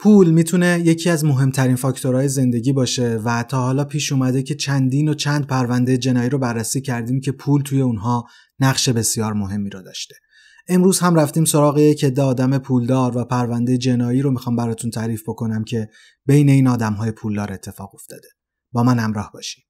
پول میتونه یکی از مهمترین فاکتورهای زندگی باشه و تا حالا پیش اومده که چندین و چند پرونده جنایی رو بررسی کردیم که پول توی اونها نقش بسیار مهمی رو داشته. امروز هم رفتیم سراغ یک عده آدم پولدار و پرونده جنایی رو میخوام براتون تعریف بکنم که بین این های پولدار اتفاق افتاده. با من همراه باشید.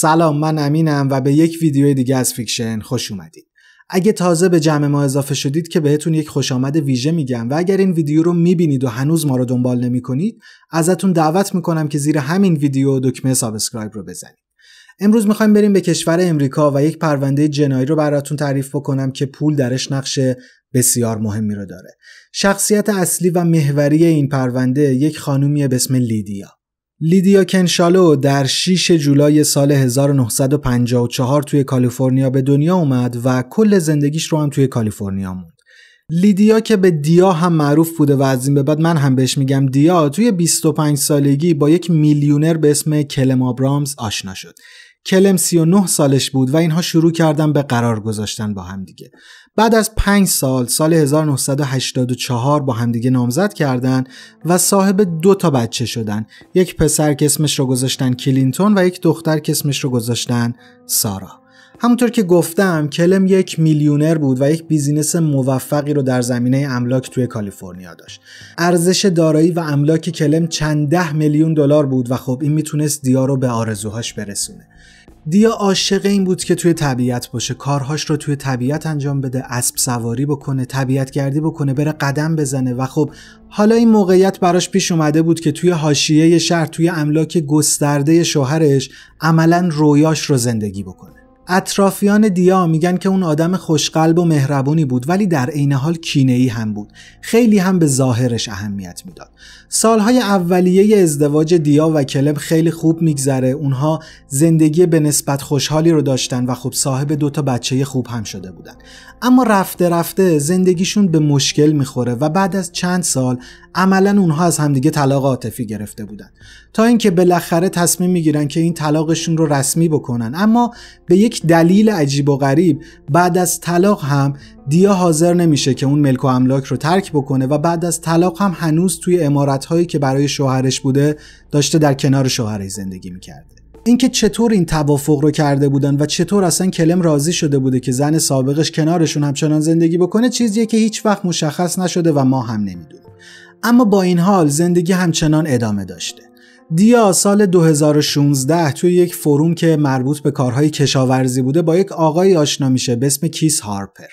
سلام من امینم و به یک ویدیو دیگه از فیکشن خوش اومدید. اگه تازه به جمع ما اضافه شدید که بهتون یک خوش آمد ویژه میگم و اگر این ویدیو رو میبینید و هنوز ما رو دنبال نمی کنید ازتون دعوت میکنم که زیر همین ویدیو دکمه سابسکرایب رو بزنید. امروز میخوایم بریم به کشور امریکا و یک پرونده جنایی رو براتون تعریف بکنم که پول درش نقش بسیار مهمی رو داره. شخصیت اصلی و محوری این پرونده یک خانومیه به اسم لیدیا. لیدیا کنشالو در 6 جولای سال 1954 توی کالیفرنیا به دنیا اومد و کل زندگیش رو هم توی کالیفرنیا موند. لیدیا که به دیا هم معروف بوده و از این به بعد من هم بهش میگم دیا توی 25 سالگی با یک میلیونر به اسم کلم آشنا شد. کلم 39 سالش بود و اینها شروع کردن به قرار گذاشتن با هم دیگه بعد از 5 سال سال 1984 با همدیگه نامزد کردن و صاحب دو تا بچه شدن یک پسر که اسمش رو گذاشتن کلینتون و یک دختر که اسمش رو گذاشتن سارا همونطور که گفتم کلم یک میلیونر بود و یک بیزینس موفقی رو در زمینه املاک توی کالیفرنیا داشت. ارزش دارایی و املاک کلم چند ده میلیون دلار بود و خب این میتونست دیا رو به آرزوهاش برسونه. دیا عاشق این بود که توی طبیعت باشه کارهاش رو توی طبیعت انجام بده اسب سواری بکنه طبیعت گردی بکنه بره قدم بزنه و خب حالا این موقعیت براش پیش اومده بود که توی حاشیه شهر توی املاک گسترده شوهرش عملا رویاش رو زندگی بکنه اطرافیان دیا میگن که اون آدم خوشقلب و مهربونی بود ولی در عین حال کینه ای هم بود خیلی هم به ظاهرش اهمیت میداد سالهای اولیه ازدواج دیا و کلب خیلی خوب میگذره اونها زندگی به نسبت خوشحالی رو داشتن و خوب صاحب دوتا بچه خوب هم شده بودن اما رفته رفته زندگیشون به مشکل میخوره و بعد از چند سال عملا اونها از همدیگه طلاق عاطفی گرفته بودن تا اینکه بالاخره تصمیم میگیرن که این طلاقشون رو رسمی بکنن اما به یک دلیل عجیب و غریب بعد از طلاق هم دیا حاضر نمیشه که اون ملک و املاک رو ترک بکنه و بعد از طلاق هم هنوز توی امارتهایی که برای شوهرش بوده داشته در کنار شوهرش زندگی میکرده اینکه چطور این توافق رو کرده بودن و چطور اصلا کلم راضی شده بوده که زن سابقش کنارشون همچنان زندگی بکنه چیزیه که هیچ وقت مشخص نشده و ما هم نمیدونیم اما با این حال زندگی همچنان ادامه داشته. دیا سال 2016 توی یک فروم که مربوط به کارهای کشاورزی بوده با یک آقای آشنا میشه به اسم کیس هارپر.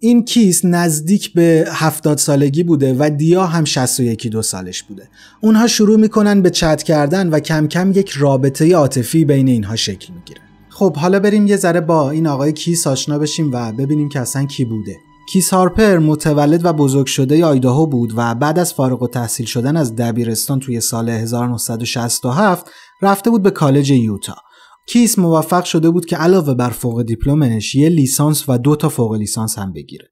این کیس نزدیک به 70 سالگی بوده و دیا هم 61 دو سالش بوده. اونها شروع میکنن به چت کردن و کم کم یک رابطه عاطفی بین اینها شکل میگیره. خب حالا بریم یه ذره با این آقای کیس آشنا بشیم و ببینیم که اصلا کی بوده. کیس هارپر متولد و بزرگ شده آیداهو بود و بعد از فارغ و تحصیل شدن از دبیرستان توی سال 1967 رفته بود به کالج یوتا. کیس موفق شده بود که علاوه بر فوق دیپلمش یه لیسانس و دو تا فوق لیسانس هم بگیره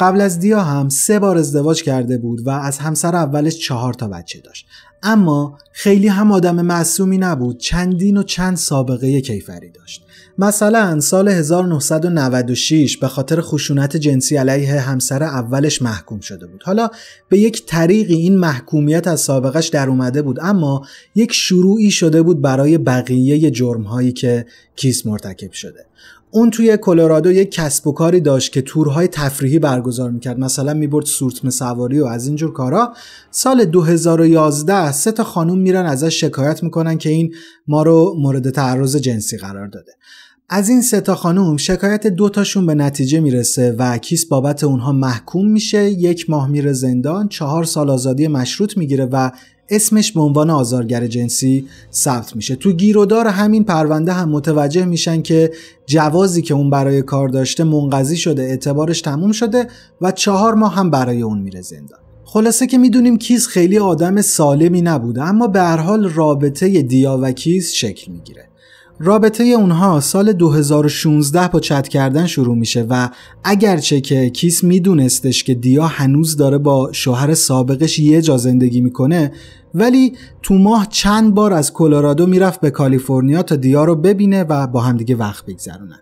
قبل از دیا هم سه بار ازدواج کرده بود و از همسر اولش چهار تا بچه داشت اما خیلی هم آدم معصومی نبود چندین و چند سابقه کیفری داشت مثلا سال 1996 به خاطر خشونت جنسی علیه همسر اولش محکوم شده بود حالا به یک طریقی این محکومیت از سابقش در اومده بود اما یک شروعی شده بود برای بقیه جرمهایی که کیس مرتکب شده اون توی کلرادو یک کسب و کاری داشت که تورهای تفریحی برگزار میکرد مثلا میبرد سورتمه سواری و از اینجور کارا سال 2011 سه تا خانوم میرن ازش شکایت میکنن که این ما رو مورد تعرض جنسی قرار داده از این سه تا خانوم شکایت دوتاشون به نتیجه میرسه و کیس بابت اونها محکوم میشه یک ماه میره زندان چهار سال آزادی مشروط میگیره و اسمش به عنوان آزارگر جنسی ثبت میشه تو گیرودار همین پرونده هم متوجه میشن که جوازی که اون برای کار داشته منقضی شده اعتبارش تموم شده و چهار ماه هم برای اون میره زندان خلاصه که میدونیم کیز خیلی آدم سالمی نبوده اما به هر حال رابطه دیا و کیز شکل میگیره رابطه اونها سال 2016 با چت کردن شروع میشه و اگرچه که کیس میدونستش که دیا هنوز داره با شوهر سابقش یه جا زندگی میکنه ولی تو ماه چند بار از کلرادو میرفت به کالیفرنیا تا دیا رو ببینه و با همدیگه وقت بگذرونن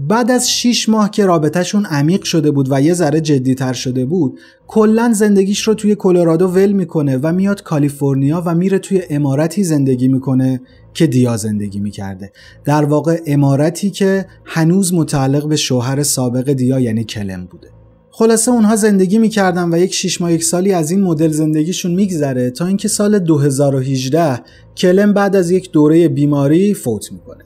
بعد از 6 ماه که رابطهشون عمیق شده بود و یه ذره تر شده بود کلا زندگیش رو توی کلرادو ول میکنه و میاد کالیفرنیا و میره توی امارتی زندگی میکنه که دیا زندگی میکرده در واقع امارتی که هنوز متعلق به شوهر سابق دیا یعنی کلم بوده خلاصه اونها زندگی میکردن و یک شیش ماه یک سالی از این مدل زندگیشون میگذره تا اینکه سال 2018 کلم بعد از یک دوره بیماری فوت میکنه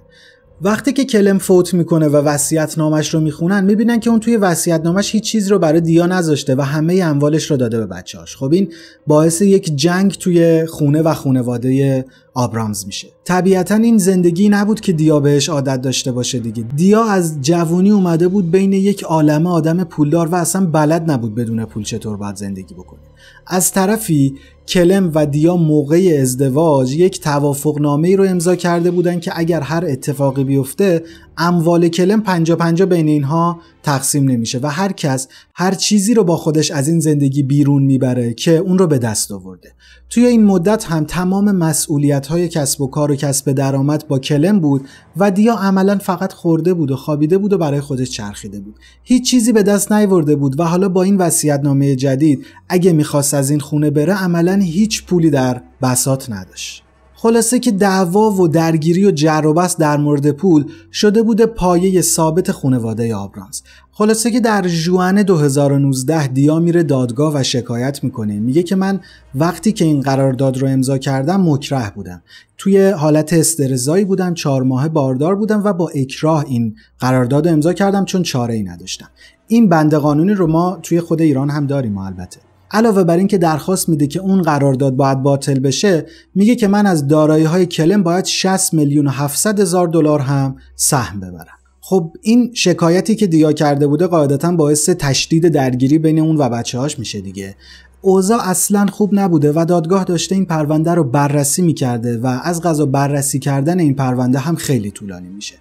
وقتی که کلم فوت میکنه و وصیت نامش رو میخونن میبینن که اون توی وصیت نامش هیچ چیز رو برای دیا نذاشته و همه اموالش رو داده به بچه‌هاش خب این باعث یک جنگ توی خونه و خانواده آبرامز میشه طبیعتا این زندگی نبود که دیا بهش عادت داشته باشه دیگه دیا از جوونی اومده بود بین یک عالمه آدم پولدار و اصلا بلد نبود بدون پول چطور باید زندگی بکنه از طرفی کلم و دیا موقع ازدواج یک توافق نامه رو امضا کرده بودن که اگر هر اتفاقی بیفته اموال کلم پنجا پنجا بین اینها تقسیم نمیشه و هر کس هر چیزی رو با خودش از این زندگی بیرون میبره که اون رو به دست آورده توی این مدت هم تمام مسئولیت های کسب و کار و کسب درآمد با کلم بود و دیا عملا فقط خورده بود و خوابیده بود و برای خودش چرخیده بود هیچ چیزی به دست نیورده بود و حالا با این نامه جدید اگه میخواست از این خونه بره عملا هیچ پولی در بسات نداشت خلاصه که دعوا و درگیری و جر در مورد پول شده بوده پایه ثابت خانواده آبرانز خلاصه که در جوان 2019 دیا میره دادگاه و شکایت میکنه میگه که من وقتی که این قرارداد رو امضا کردم مکره بودم توی حالت استرزایی بودم چهار ماه باردار بودم و با اکراه این قرارداد رو امضا کردم چون چاره ای نداشتم این بند قانونی رو ما توی خود ایران هم داریم البته علاوه بر اینکه درخواست میده که اون قرارداد باید باطل بشه میگه که من از دارایی های کلم باید 60 میلیون و 700 هزار دلار هم سهم ببرم خب این شکایتی که دیا کرده بوده قاعدتا باعث تشدید درگیری بین اون و بچه هاش میشه دیگه اوضاع اصلا خوب نبوده و دادگاه داشته این پرونده رو بررسی میکرده و از غذا بررسی کردن این پرونده هم خیلی طولانی میشه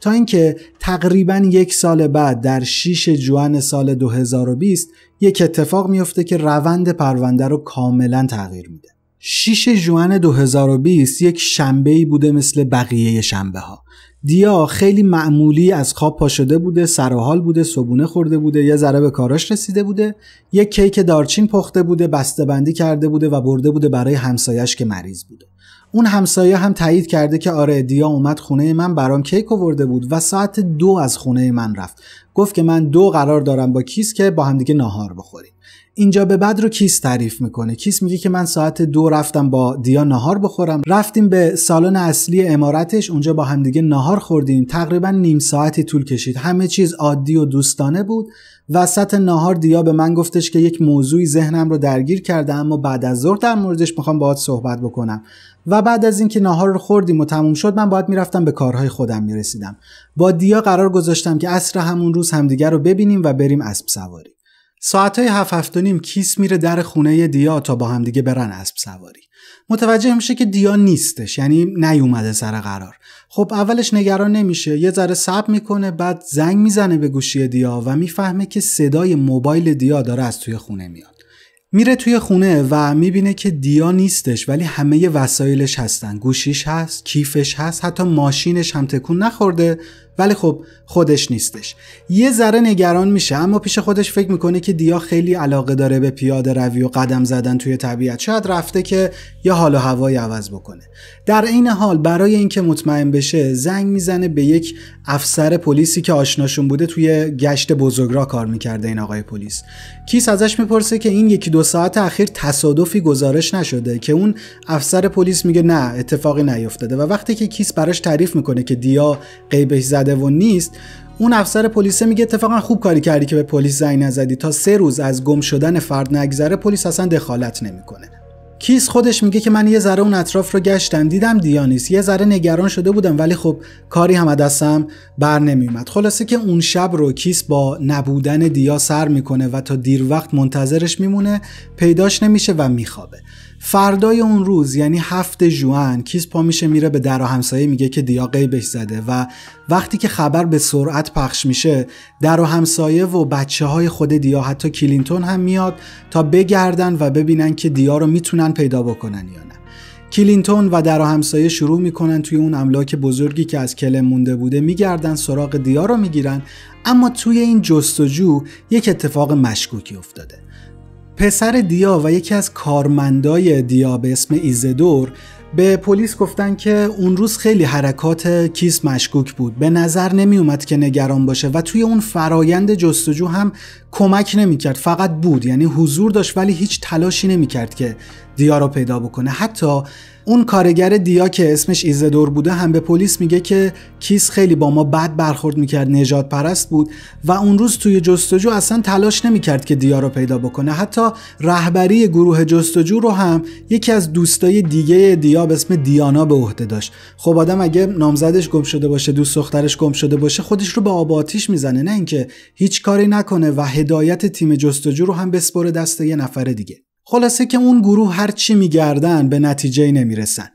تا اینکه تقریبا یک سال بعد در 6 جوان سال 2020 یک اتفاق میفته که روند پرونده رو کاملا تغییر میده 6 جوان 2020 یک شنبه ای بوده مثل بقیه شنبه ها دیا خیلی معمولی از خواب پا شده بوده حال بوده صبونه خورده بوده یه ذره به کاراش رسیده بوده یک کیک دارچین پخته بوده بسته بندی کرده بوده و برده بوده برای همسایش که مریض بوده اون همسایه هم تایید کرده که آره دیا اومد خونه من برام کیک آورده بود و ساعت دو از خونه من رفت گفت که من دو قرار دارم با کیس که با همدیگه ناهار بخوریم اینجا به بعد رو کیس تعریف میکنه کیس میگه که من ساعت دو رفتم با دیا نهار بخورم رفتیم به سالن اصلی امارتش اونجا با همدیگه نهار خوردیم تقریبا نیم ساعتی طول کشید همه چیز عادی و دوستانه بود وسط نهار دیا به من گفتش که یک موضوعی ذهنم رو درگیر کرده اما بعد از ظهر در موردش میخوام باهات صحبت بکنم و بعد از اینکه نهار رو خوردیم و تموم شد من باید میرفتم به کارهای خودم میرسیدم با دیا قرار گذاشتم که اصر همون روز همدیگه رو ببینیم و بریم اسب سواری ساعتهای هفت هفت و نیم کیس میره در خونه دیا تا با همدیگه برن اسب سواری متوجه میشه که دیا نیستش یعنی نیومده سر قرار خب اولش نگران نمیشه یه ذره صبر میکنه بعد زنگ میزنه به گوشی دیا و میفهمه که صدای موبایل دیا داره از توی خونه میاد میره توی خونه و میبینه که دیا نیستش ولی همه وسایلش هستن گوشیش هست کیفش هست حتی ماشینش هم تکون نخورده ولی خب خودش نیستش یه ذره نگران میشه اما پیش خودش فکر میکنه که دیا خیلی علاقه داره به پیاده روی و قدم زدن توی طبیعت شاید رفته که یه حال و هوای عوض بکنه در عین حال برای اینکه مطمئن بشه زنگ میزنه به یک افسر پلیسی که آشناشون بوده توی گشت را کار میکرده این آقای پلیس کیس ازش میپرسه که این یکی دو ساعت اخیر تصادفی گزارش نشده که اون افسر پلیس میگه نه اتفاقی نیفتاده و وقتی که کیس براش تعریف میکنه که دیا قیبش زده و نیست اون افسر پلیس میگه اتفاقا خوب کاری کردی که به پلیس زنگ نزدی تا سه روز از گم شدن فرد نگذره پلیس اصلا دخالت نمیکنه کیس خودش میگه که من یه ذره اون اطراف رو گشتم دیدم دیانیس یه ذره نگران شده بودم ولی خب کاری هم دستم بر نمیومد خلاصه که اون شب رو کیس با نبودن دیا سر میکنه و تا دیر وقت منتظرش میمونه پیداش نمیشه و میخوابه فردای اون روز یعنی هفت جوان کیس پا میشه میره به در همسایه میگه که دیا قیبش زده و وقتی که خبر به سرعت پخش میشه در و همسایه و بچه های خود دیا حتی کلینتون هم میاد تا بگردن و ببینن که دیا رو میتونن پیدا بکنن یا نه کلینتون و در و همسایه شروع میکنن توی اون املاک بزرگی که از کلم مونده بوده میگردن سراغ دیا رو میگیرن اما توی این جستجو یک اتفاق مشکوکی افتاده پسر دیا و یکی از کارمندای دیا به اسم ایزدور به پلیس گفتن که اون روز خیلی حرکات کیس مشکوک بود به نظر نمی اومد که نگران باشه و توی اون فرایند جستجو هم کمک نمیکرد فقط بود یعنی حضور داشت ولی هیچ تلاشی نمیکرد که دیا رو پیدا بکنه حتی اون کارگر دیا که اسمش ایزدور بوده هم به پلیس میگه که کیس خیلی با ما بد برخورد میکرد نجات پرست بود و اون روز توی جستجو اصلا تلاش نمیکرد که دیا رو پیدا بکنه حتی رهبری گروه جستجو رو هم یکی از دوستای دیگه دیا به اسم دیانا به عهده داشت خب آدم اگه نامزدش گم شده باشه دوست دخترش گم شده باشه خودش رو به آب آتیش میزنه نه اینکه هیچ کاری نکنه و هدایت تیم جستجو رو هم بسپره دست یه نفر دیگه خلاصه که اون گروه هر چی میگردن به نتیجه نمیرسن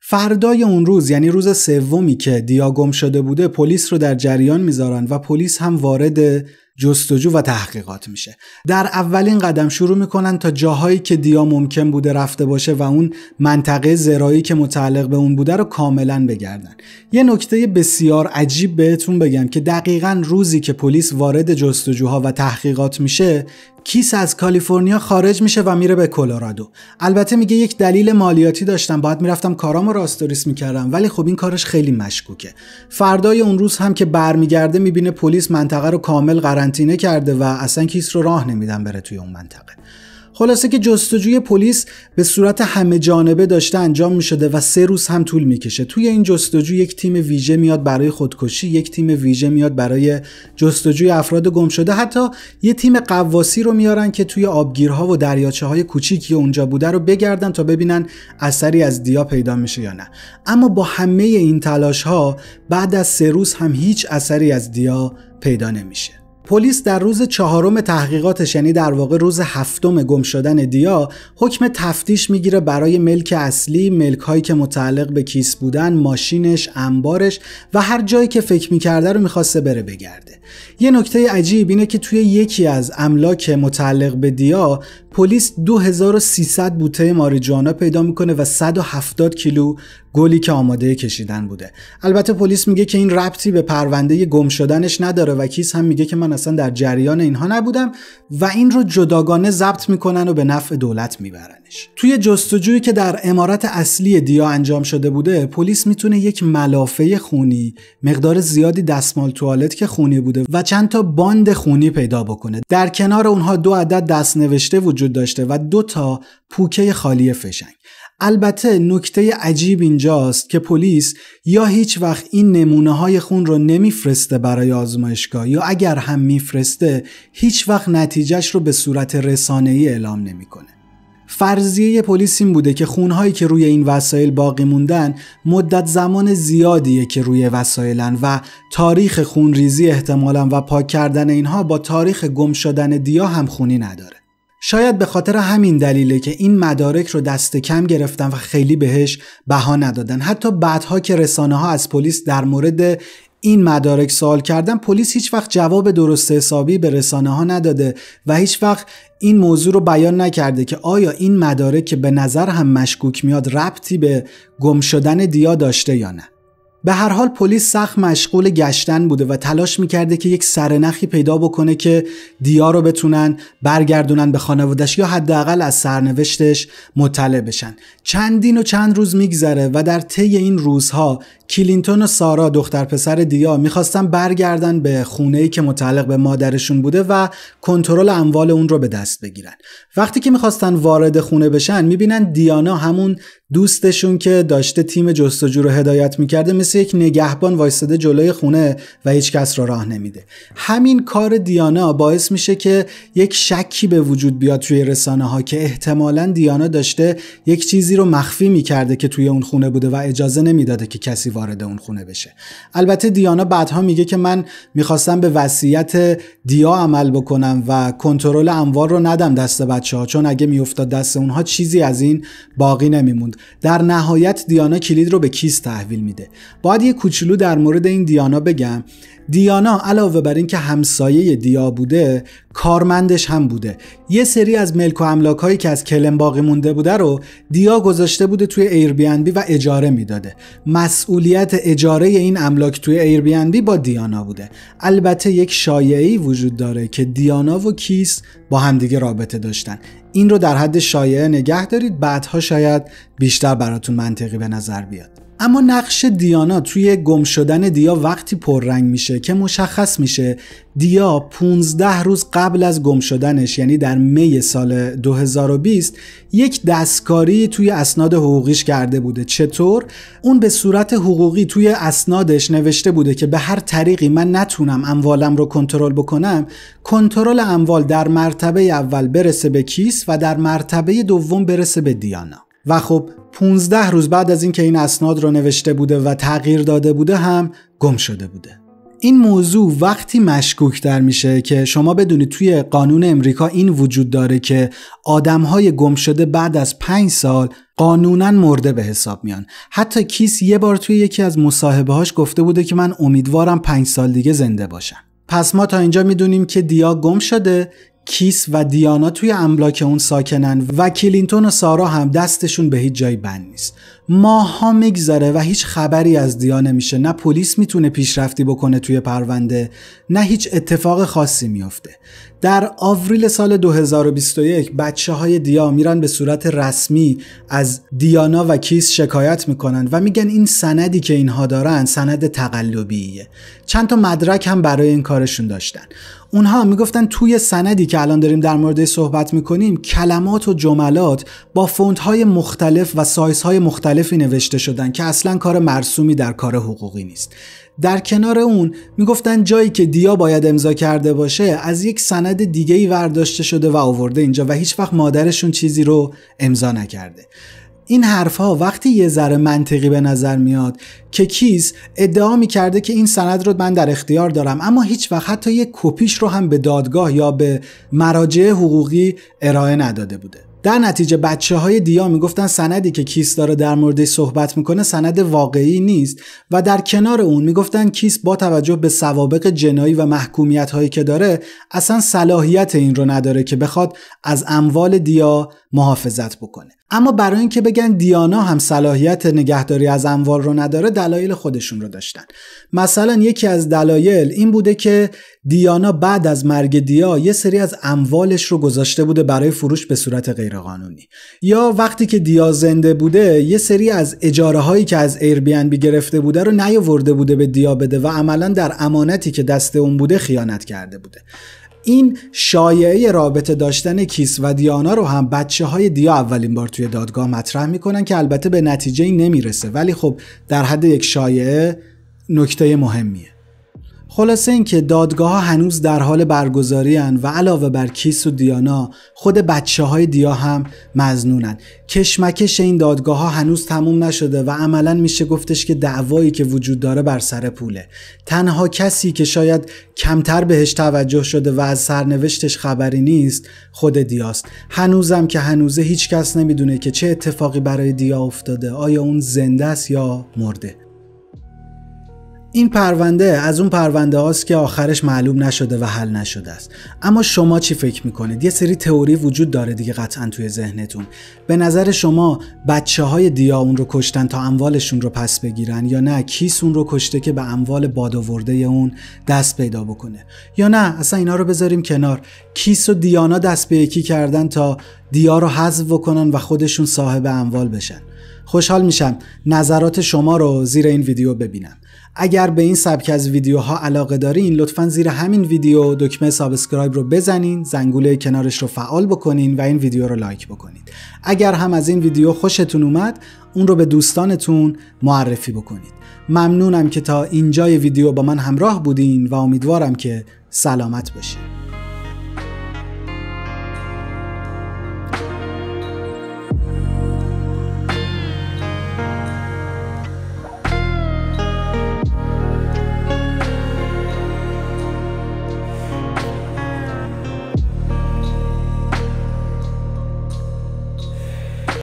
فردای اون روز یعنی روز سومی که دیا گم شده بوده پلیس رو در جریان میذارن و پلیس هم وارد جستجو و تحقیقات میشه در اولین قدم شروع میکنن تا جاهایی که دیا ممکن بوده رفته باشه و اون منطقه زرایی که متعلق به اون بوده رو کاملا بگردن یه نکته بسیار عجیب بهتون بگم که دقیقا روزی که پلیس وارد جستجوها و تحقیقات میشه کیس از کالیفرنیا خارج میشه و میره به کلرادو البته میگه یک دلیل مالیاتی داشتم باید میرفتم کارامو راستوریس میکردم ولی خب این کارش خیلی مشکوکه فردای اون روز هم که برمیگرده میبینه پلیس منطقه رو کامل قرنطینه کرده و اصلا کیس رو راه نمیدن بره توی اون منطقه خلاصه که جستجوی پلیس به صورت همه جانبه داشته انجام می شده و سه روز هم طول میکشه توی این جستجو یک تیم ویژه میاد برای خودکشی یک تیم ویژه میاد برای جستجوی افراد گم شده حتی یه تیم قواسی رو میارن که توی آبگیرها و دریاچه های کوچیکی اونجا بوده رو بگردن تا ببینن اثری از دیا پیدا میشه یا نه اما با همه این تلاش ها بعد از سه روز هم هیچ اثری از دیا پیدا نمیشه پلیس در روز چهارم تحقیقاتش یعنی در واقع روز هفتم گم شدن دیا حکم تفتیش میگیره برای ملک اصلی ملک هایی که متعلق به کیس بودن ماشینش انبارش و هر جایی که فکر میکرده رو میخواسته بره بگرده یه نکته عجیب اینه که توی یکی از املاک متعلق به دیا پلیس 2300 بوته ماریجوانا پیدا میکنه و 170 کیلو گلی که آماده کشیدن بوده البته پلیس میگه که این ربطی به پرونده گم شدنش نداره و کیس هم میگه که من اصلا در جریان اینها نبودم و این رو جداگانه ضبط میکنن و به نفع دولت میبرنش توی جستجویی که در امارت اصلی دیا انجام شده بوده پلیس میتونه یک ملافه خونی مقدار زیادی دستمال توالت که خونی بوده و چند تا باند خونی پیدا بکنه در کنار اونها دو عدد نوشته وجود داشته و دو تا پوکه خالی فشنگ البته نکته عجیب اینجاست که پلیس یا هیچ وقت این نمونه های خون رو نمیفرسته برای آزمایشگاه یا اگر هم میفرسته هیچ وقت نتیجهش رو به صورت ای اعلام نمیکنه. فرضیه پلیس این بوده که خونهایی که روی این وسایل باقی موندن مدت زمان زیادیه که روی وسایلن و تاریخ خونریزی احتمالا و پاک کردن اینها با تاریخ گم شدن دیا هم خونی نداره. شاید به خاطر همین دلیله که این مدارک رو دست کم گرفتن و خیلی بهش بها ندادن حتی بعدها که رسانه ها از پلیس در مورد این مدارک سوال کردن پلیس هیچ وقت جواب درست حسابی به رسانه ها نداده و هیچ وقت این موضوع رو بیان نکرده که آیا این مدارک که به نظر هم مشکوک میاد ربطی به گم شدن دیا داشته یا نه به هر حال پلیس سخت مشغول گشتن بوده و تلاش میکرده که یک سرنخی پیدا بکنه که دیا رو بتونن برگردونن به خانوادش یا حداقل از سرنوشتش مطلع بشن چندین و چند روز میگذره و در طی این روزها کلینتون و سارا دختر پسر دیا میخواستن برگردن به خونه که متعلق به مادرشون بوده و کنترل اموال اون رو به دست بگیرن وقتی که میخواستن وارد خونه بشن میبینن دیانا همون دوستشون که داشته تیم جستجو رو هدایت میکرده مثل یک نگهبان وایستاده جلوی خونه و هیچ کس رو راه نمیده همین کار دیانا باعث میشه که یک شکی به وجود بیاد توی رسانه ها که احتمالا دیانا داشته یک چیزی رو مخفی میکرده که توی اون خونه بوده و اجازه نمیداده که کسی وارد اون خونه بشه البته دیانا بعدها میگه که من میخواستم به وصیت دیا عمل بکنم و کنترل اموال رو ندم دست بچه ها چون اگه میافتاد دست اونها چیزی از این باقی نمیموند در نهایت دیانا کلید رو به کیس تحویل میده باید یه کوچولو در مورد این دیانا بگم دیانا علاوه بر اینکه همسایه دیا بوده کارمندش هم بوده یه سری از ملک و املاک هایی که از کلم باقی مونده بوده رو دیا گذاشته بوده توی بی و اجاره میداده مسئولیت اجاره این املاک توی بی با دیانا بوده البته یک شایعی وجود داره که دیانا و کیس با همدیگه رابطه داشتن این رو در حد شایعه نگه دارید بعدها شاید بیشتر براتون منطقی به نظر بیاد اما نقش دیانا توی گم شدن دیا وقتی پررنگ میشه که مشخص میشه دیا 15 روز قبل از گم شدنش یعنی در می سال 2020 یک دستکاری توی اسناد حقوقیش کرده بوده چطور اون به صورت حقوقی توی اسنادش نوشته بوده که به هر طریقی من نتونم اموالم رو کنترل بکنم کنترل اموال در مرتبه اول برسه به کیس و در مرتبه دوم برسه به دیانا و خب 15 روز بعد از اینکه این اسناد رو نوشته بوده و تغییر داده بوده هم گم شده بوده این موضوع وقتی مشکوک در میشه که شما بدونید توی قانون امریکا این وجود داره که آدم های گم شده بعد از پنج سال قانونا مرده به حساب میان حتی کیس یه بار توی یکی از مصاحبه هاش گفته بوده که من امیدوارم پنج سال دیگه زنده باشم پس ما تا اینجا میدونیم که دیا گم شده کیس و دیانا توی املاک اون ساکنن و کلینتون و سارا هم دستشون به هیچ جایی بند نیست ماه میگذره و هیچ خبری از دیا نمیشه نه پلیس میتونه پیشرفتی بکنه توی پرونده نه هیچ اتفاق خاصی میافته در آوریل سال 2021 بچه های دیا میرن به صورت رسمی از دیانا و کیس شکایت میکنن و میگن این سندی که اینها دارن سند تقلبیه چند تا مدرک هم برای این کارشون داشتن اونها میگفتن توی سندی که الان داریم در مورد صحبت میکنیم کلمات و جملات با فونت های مختلف و سایز های مختلف مختلفی نوشته شدن که اصلا کار مرسومی در کار حقوقی نیست در کنار اون میگفتن جایی که دیا باید امضا کرده باشه از یک سند دیگه ای ورداشته شده و آورده اینجا و هیچ وقت مادرشون چیزی رو امضا نکرده این حرفها وقتی یه ذره منطقی به نظر میاد که کیز ادعا میکرده که این سند رو من در اختیار دارم اما هیچ وقت حتی یک کپیش رو هم به دادگاه یا به مراجع حقوقی ارائه نداده بوده در نتیجه بچه های دیا میگفتن سندی که کیس داره در مورد صحبت میکنه سند واقعی نیست و در کنار اون میگفتن کیس با توجه به سوابق جنایی و محکومیت هایی که داره اصلا صلاحیت این رو نداره که بخواد از اموال دیا محافظت بکنه اما برای اینکه بگن دیانا هم صلاحیت نگهداری از اموال رو نداره دلایل خودشون رو داشتن مثلا یکی از دلایل این بوده که دیانا بعد از مرگ دیا یه سری از اموالش رو گذاشته بوده برای فروش به صورت غیرقانونی یا وقتی که دیا زنده بوده یه سری از اجاره هایی که از بی گرفته بوده رو نیاورده بوده به دیا بده و عملا در امانتی که دست اون بوده خیانت کرده بوده این شایعه رابطه داشتن کیس و دیانا رو هم بچه های دیا اولین بار توی دادگاه مطرح میکنن که البته به نتیجه نمیرسه ولی خب در حد یک شایعه نکته مهمیه خلاصه اینکه دادگاه ها هنوز در حال برگزاری هن و علاوه بر کیس و دیانا خود بچه های دیا هم مزنونن کشمکش این دادگاه ها هنوز تموم نشده و عملا میشه گفتش که دعوایی که وجود داره بر سر پوله تنها کسی که شاید کمتر بهش توجه شده و از سرنوشتش خبری نیست خود دیاست هنوزم که هنوزه هیچ کس نمیدونه که چه اتفاقی برای دیا افتاده آیا اون زنده است یا مرده این پرونده از اون پرونده هاست که آخرش معلوم نشده و حل نشده است اما شما چی فکر میکنید یه سری تئوری وجود داره دیگه قطعا توی ذهنتون به نظر شما بچه های دیا اون رو کشتن تا اموالشون رو پس بگیرن یا نه کیس اون رو کشته که به اموال بادآورده اون دست پیدا بکنه یا نه اصلا اینا رو بذاریم کنار کیس و دیانا دست به یکی کردن تا دیا رو حذف بکنن و خودشون صاحب اموال بشن خوشحال میشم نظرات شما رو زیر این ویدیو ببینم اگر به این سبک از ویدیوها علاقه دارین لطفا زیر همین ویدیو دکمه سابسکرایب رو بزنین زنگوله کنارش رو فعال بکنین و این ویدیو رو لایک بکنید اگر هم از این ویدیو خوشتون اومد اون رو به دوستانتون معرفی بکنید ممنونم که تا اینجای ویدیو با من همراه بودین و امیدوارم که سلامت باشین